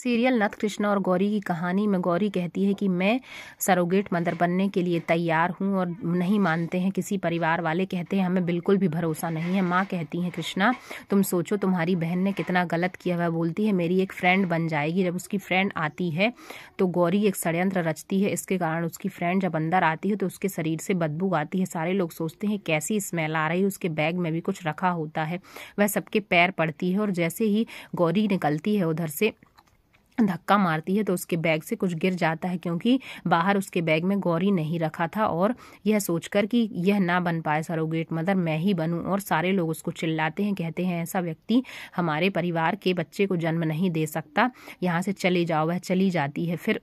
serial नथ कृष्णा और गौरी की कहानी में गौरी कहती है कि मैं सरोगेट मदर बनने के लिए तैयार हूँ और नहीं मानते हैं किसी परिवार वाले कहते हैं हमें बिल्कुल भी भरोसा नहीं है माँ कहती हैं कृष्णा तुम सोचो तुम्हारी बहन ने कितना गलत किया वह बोलती है मेरी एक फ्रेंड बन जाएगी जब उसकी फ्रेंड आती है तो गौरी एक षड्यंत्र रचती है इसके कारण उसकी फ्रेंड जब अंदर आती है तो उसके शरीर से बदबू आती है सारे लोग सोचते हैं कैसी स्मेल आ रही है उसके बैग में भी कुछ रखा होता है वह सबके पैर पड़ती है और जैसे ही गौरी निकलती है उधर से धक्का मारती है तो उसके बैग से कुछ गिर जाता है क्योंकि बाहर उसके बैग में गौरी नहीं रखा था और यह सोचकर कि यह ना बन पाए सरोगेट मदर मैं ही बनूं और सारे लोग उसको चिल्लाते हैं कहते हैं ऐसा व्यक्ति हमारे परिवार के बच्चे को जन्म नहीं दे सकता यहाँ से चले जाओ वह चली जाती है फिर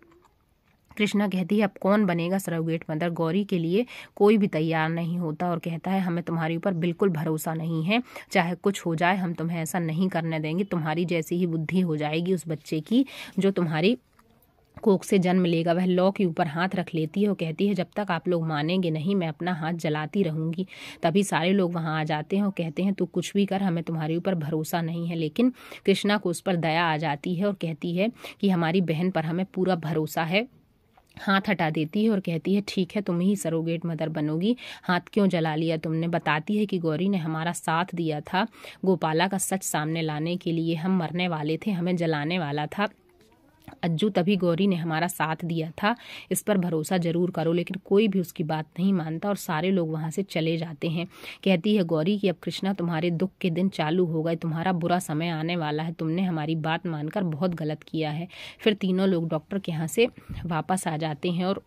कृष्णा कहती है अब कौन बनेगा सरोगेट मदर गौरी के लिए कोई भी तैयार नहीं होता और कहता है हमें तुम्हारे ऊपर बिल्कुल भरोसा नहीं है चाहे कुछ हो जाए हम तुम्हें ऐसा नहीं करने देंगे तुम्हारी जैसी ही बुद्धि हो जाएगी उस बच्चे की जो तुम्हारी कोक से जन्म लेगा वह लौ के ऊपर हाथ रख लेती है और कहती है जब तक आप लोग मानेंगे नहीं मैं अपना हाथ जलाती रहूंगी तभी सारे लोग वहाँ आ जाते हैं और कहते हैं तू कुछ भी कर हमें तुम्हारे ऊपर भरोसा नहीं है लेकिन कृष्णा को उस पर दया आ जाती है और कहती है कि हमारी बहन पर हमें पूरा भरोसा है हाथ हटा देती है और कहती है ठीक है तुम ही सरोगेट मदर बनोगी हाथ क्यों जला लिया तुमने बताती है कि गौरी ने हमारा साथ दिया था गोपाला का सच सामने लाने के लिए हम मरने वाले थे हमें जलाने वाला था अज्जू तभी गौरी ने हमारा साथ दिया था इस पर भरोसा जरूर करो लेकिन कोई भी उसकी बात नहीं मानता और सारे लोग वहाँ से चले जाते हैं कहती है गौरी कि अब कृष्णा तुम्हारे दुख के दिन चालू हो गए तुम्हारा बुरा समय आने वाला है तुमने हमारी बात मानकर बहुत गलत किया है फिर तीनों लोग डॉक्टर के यहाँ से वापस आ जाते हैं और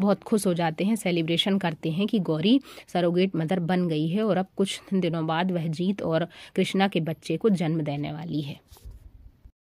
बहुत खुश हो जाते हैं सेलिब्रेशन करते हैं कि गौरी सरोगेट मदर बन गई है और अब कुछ दिनों बाद वह जीत और कृष्णा के बच्चे को जन्म देने वाली है